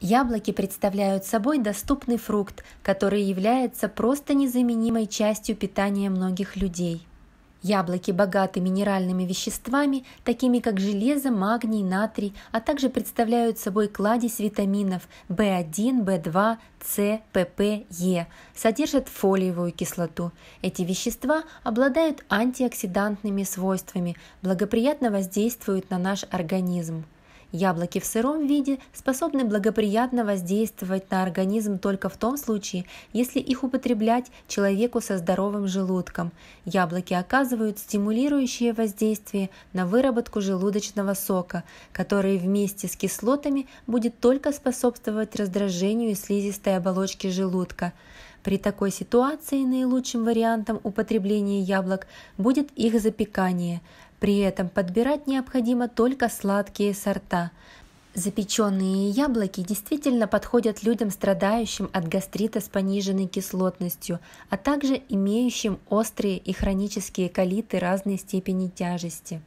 Яблоки представляют собой доступный фрукт, который является просто незаменимой частью питания многих людей. Яблоки богаты минеральными веществами, такими как железо, магний, натрий, а также представляют собой кладезь витаминов В1, В2, С, ПП, Е, содержат фолиевую кислоту. Эти вещества обладают антиоксидантными свойствами, благоприятно воздействуют на наш организм. Яблоки в сыром виде способны благоприятно воздействовать на организм только в том случае, если их употреблять человеку со здоровым желудком. Яблоки оказывают стимулирующее воздействие на выработку желудочного сока, который вместе с кислотами будет только способствовать раздражению слизистой оболочки желудка. При такой ситуации наилучшим вариантом употребления яблок будет их запекание. При этом подбирать необходимо только сладкие сорта. Запеченные яблоки действительно подходят людям, страдающим от гастрита с пониженной кислотностью, а также имеющим острые и хронические колиты разной степени тяжести.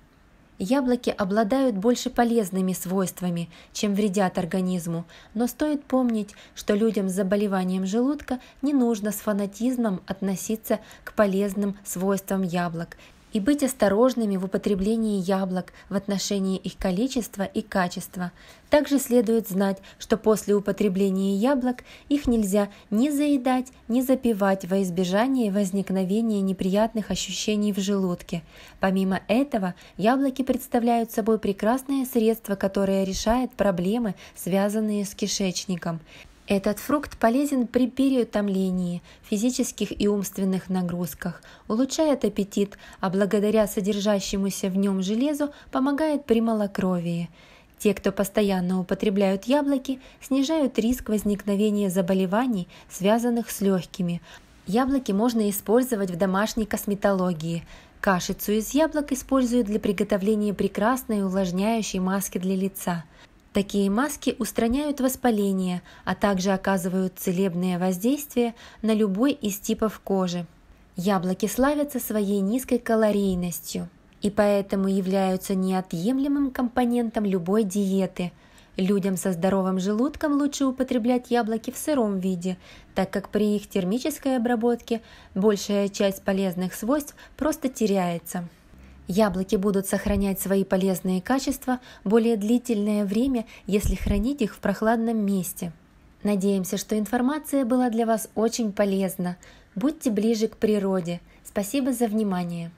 Яблоки обладают больше полезными свойствами, чем вредят организму, но стоит помнить, что людям с заболеванием желудка не нужно с фанатизмом относиться к полезным свойствам яблок, и быть осторожными в употреблении яблок в отношении их количества и качества. Также следует знать, что после употребления яблок их нельзя ни заедать, ни запивать во избежание возникновения неприятных ощущений в желудке. Помимо этого, яблоки представляют собой прекрасное средство, которое решает проблемы, связанные с кишечником. Этот фрукт полезен при переутомлении, физических и умственных нагрузках, улучшает аппетит, а благодаря содержащемуся в нем железу помогает при малокровии. Те, кто постоянно употребляют яблоки, снижают риск возникновения заболеваний, связанных с легкими. Яблоки можно использовать в домашней косметологии. Кашицу из яблок используют для приготовления прекрасной увлажняющей маски для лица. Такие маски устраняют воспаление, а также оказывают целебное воздействие на любой из типов кожи. Яблоки славятся своей низкой калорийностью и поэтому являются неотъемлемым компонентом любой диеты. Людям со здоровым желудком лучше употреблять яблоки в сыром виде, так как при их термической обработке большая часть полезных свойств просто теряется. Яблоки будут сохранять свои полезные качества более длительное время, если хранить их в прохладном месте. Надеемся, что информация была для вас очень полезна. Будьте ближе к природе. Спасибо за внимание.